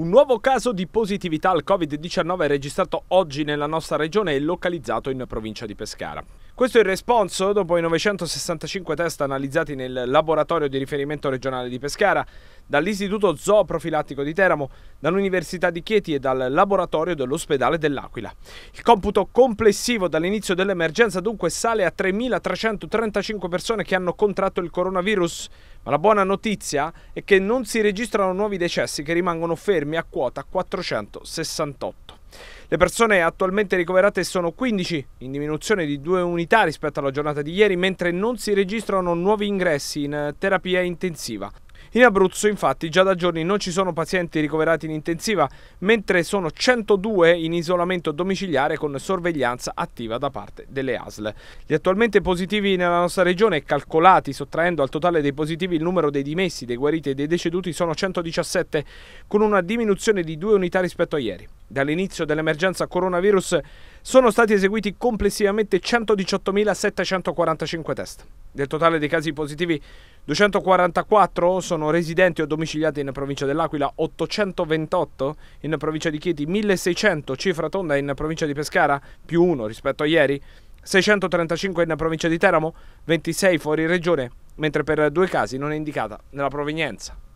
Un nuovo caso di positività al Covid-19 registrato oggi nella nostra regione e localizzato in provincia di Pescara. Questo è il responso dopo i 965 test analizzati nel laboratorio di riferimento regionale di Pescara, dall'Istituto Zooprofilattico di Teramo, dall'Università di Chieti e dal laboratorio dell'ospedale dell'Aquila. Il computo complessivo dall'inizio dell'emergenza dunque sale a 3.335 persone che hanno contratto il coronavirus, ma la buona notizia è che non si registrano nuovi decessi che rimangono fermi a quota 468. Le persone attualmente ricoverate sono 15, in diminuzione di due unità rispetto alla giornata di ieri, mentre non si registrano nuovi ingressi in terapia intensiva. In Abruzzo infatti già da giorni non ci sono pazienti ricoverati in intensiva, mentre sono 102 in isolamento domiciliare con sorveglianza attiva da parte delle ASL. Gli attualmente positivi nella nostra regione, calcolati sottraendo al totale dei positivi il numero dei dimessi, dei guariti e dei deceduti, sono 117, con una diminuzione di due unità rispetto a ieri. Dall'inizio dell'emergenza coronavirus sono stati eseguiti complessivamente 118.745 test. Del totale dei casi positivi, 244 sono residenti o domiciliati in provincia dell'Aquila, 828 in provincia di Chieti, 1600 cifra tonda in provincia di Pescara, più 1 rispetto a ieri, 635 in provincia di Teramo, 26 fuori regione, mentre per due casi non è indicata nella provenienza.